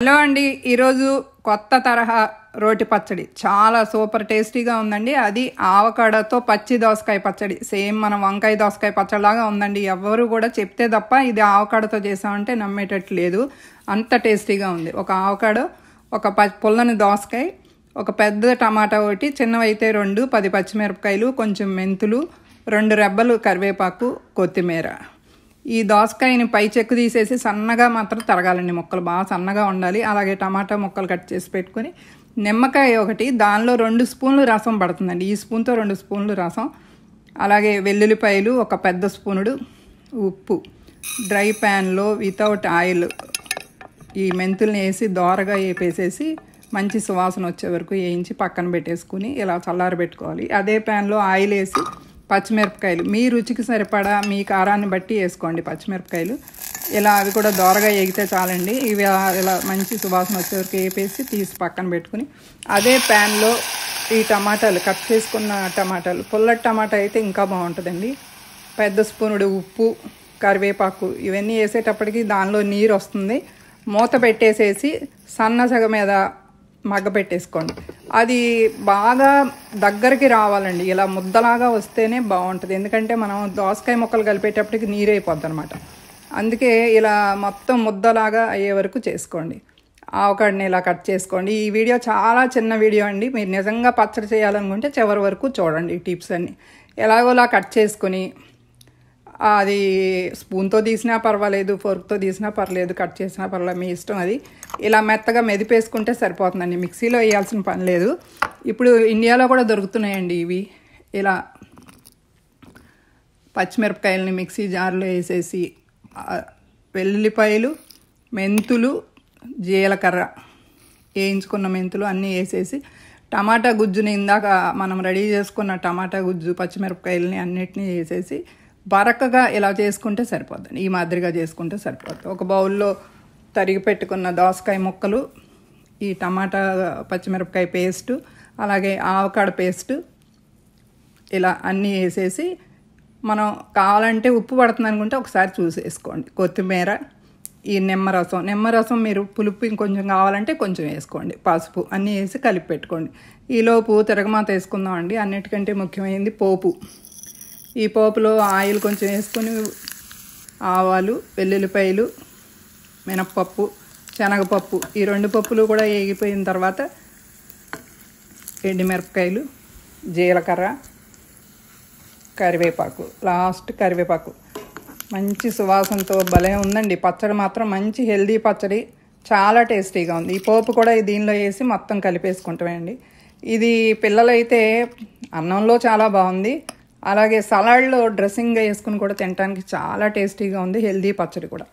hello అండి ఈరోజు కొత్త తరహా రోటి పచ్చడి చాలా సూపర్ టేస్టీగా ఉందండి అది ఆవకాడతో పచ్చి దోసకాయ పచ్చడి సేమ్ మన వంకాయ దోసకాయ పచ్చడిలాగా ఉందండి ఎవరు కూడా చెప్తే తప్ప ఇది ఆవకాడతో చేసామంటే నమ్మేటట్టు లేదు అంత టేస్టీగా ఉంది ఒక ఆవకాడో ఒక ప పుల్లని దోసకాయ ఒక పెద్ద టమాటా ఒకటి చిన్నవైతే రెండు పది పచ్చిమిరపకాయలు కొంచెం మెంతులు రెండు రెబ్బలు కరివేపాకు కొత్తిమీర ఈ దోసకాయని పై చెక్కు తీసేసి సన్నగా మాత్రం తరగాలండి ముక్కలు బాగా సన్నగా ఉండాలి అలాగే టమాటా ముక్కలు కట్ చేసి పెట్టుకొని నిమ్మకాయ ఒకటి దానిలో రెండు స్పూన్లు రసం పడుతుందండి ఈ స్పూన్తో రెండు స్పూన్లు రసం అలాగే వెల్లుల్లిపాయలు ఒక పెద్ద స్పూనుడు ఉప్పు డ్రై ప్యాన్లో వితౌట్ ఆయిల్ ఈ మెంతుల్ని వేసి దోరగా వేపేసేసి మంచి సువాసన వచ్చే వరకు వేయించి పక్కన పెట్టేసుకుని ఇలా చల్లారబెట్టుకోవాలి అదే ప్యాన్లో ఆయిల్ వేసి పచ్చిమిరపకాయలు మీ రుచికి సరిపడా మీ కారాన్ని బట్టి వేసుకోండి పచ్చిమిరపకాయలు ఇలా అవి కూడా దోరగా ఎగితే చాలండి ఇవి ఇలా మంచి సువాసన వచ్చేవరకు వేపేసి తీసి పక్కన పెట్టుకుని అదే ప్యాన్లో ఈ టమాటాలు కట్ చేసుకున్న టమాటాలు పుల్లటి టమాటా అయితే ఇంకా బాగుంటుందండి పెద్ద స్పూనుడు ఉప్పు కరివేపాకు ఇవన్నీ వేసేటప్పటికి దానిలో నీరు వస్తుంది మూత పెట్టేసేసి సన్న సగ మీద మగ్గపెట్టేసుకోండి అది బాగా దగ్గరికి రావాలండి ఇలా ముద్దలాగా వస్తేనే బాగుంటుంది ఎందుకంటే మనం దోసకాయ మొక్కలు కలిపేటప్పటికి నీరైపోద్ది అనమాట అందుకే ఇలా మొత్తం ముద్దలాగా అయ్యే వరకు చేసుకోండి ఆవకాడని ఇలా కట్ చేసుకోండి ఈ వీడియో చాలా చిన్న వీడియో అండి మీరు నిజంగా పచ్చడి చేయాలనుకుంటే చివరి వరకు చూడండి ఈ టిప్స్ అన్నీ ఎలాగోలా కట్ చేసుకుని అది స్పూన్తో తీసినా పర్వాలేదు ఫోర్క్తో తీసినా పర్లేదు కట్ చేసినా పర్వాలేదు మీ ఇష్టం అది ఇలా మెత్తగా మెదిపేసుకుంటే సరిపోతుందండి మిక్సీలో వేయాల్సిన పని లేదు ఇప్పుడు ఇండియాలో కూడా దొరుకుతున్నాయండి ఇవి ఇలా పచ్చిమిరపకాయలని మిక్సీ జార్లో వేసేసి వెల్లుల్లిపాయలు మెంతులు జీలకర్ర వేయించుకున్న మెంతులు అన్నీ వేసేసి టమాటా గుజ్జుని ఇందాక మనం రెడీ చేసుకున్న టమాటా గుజ్జు పచ్చిమిరపకాయలని అన్నిటినీ వేసేసి బరకగా ఇలా చేసుకుంటే సరిపోద్దండి ఈ మాదిరిగా చేసుకుంటే సరిపోద్ది ఒక బౌల్లో తరిగి పెట్టుకున్న దోసకాయ ముక్కలు ఈ టమాటా పచ్చిమిరపకాయ పేస్టు అలాగే ఆవకాడ పేస్టు ఇలా అన్నీ వేసేసి మనం కావాలంటే ఉప్పు పడుతుంది అనుకుంటే ఒకసారి చూసేసుకోండి కొత్తిమీర ఈ నిమ్మరసం నిమ్మరసం మీరు పులుపు ఇంకొంచెం కావాలంటే కొంచెం వేసుకోండి పసుపు అన్నీ వేసి కలిపి పెట్టుకోండి ఈలోపు తిరగమాత వేసుకుందామండి అన్నిటికంటే ముఖ్యమైనది పోపు ఈ పోపులో ఆయిల్ కొంచెం వేసుకొని ఆవాలు వెల్లుల్లిపాయలు మినప్పప్పు శనగపప్పు ఈ రెండు పప్పులు కూడా వేగిపోయిన తర్వాత ఎండుమిరపకాయలు జీలకర్ర కరివేపాకు లాస్ట్ కరివేపాకు మంచి సువాసనతో భలే ఉందండి పచ్చడి మాత్రం మంచి హెల్దీ పచ్చడి చాలా టేస్టీగా ఉంది ఈ పోపు కూడా దీనిలో వేసి మొత్తం కలిపేసుకుంటామండి ఇది పిల్లలైతే అన్నంలో చాలా బాగుంది అలాగే సలాడ్లో డ్రెస్సింగ్గా వేసుకుని కూడా తినడానికి చాలా టేస్టీగా ఉంది హెల్దీ పచ్చడి కూడా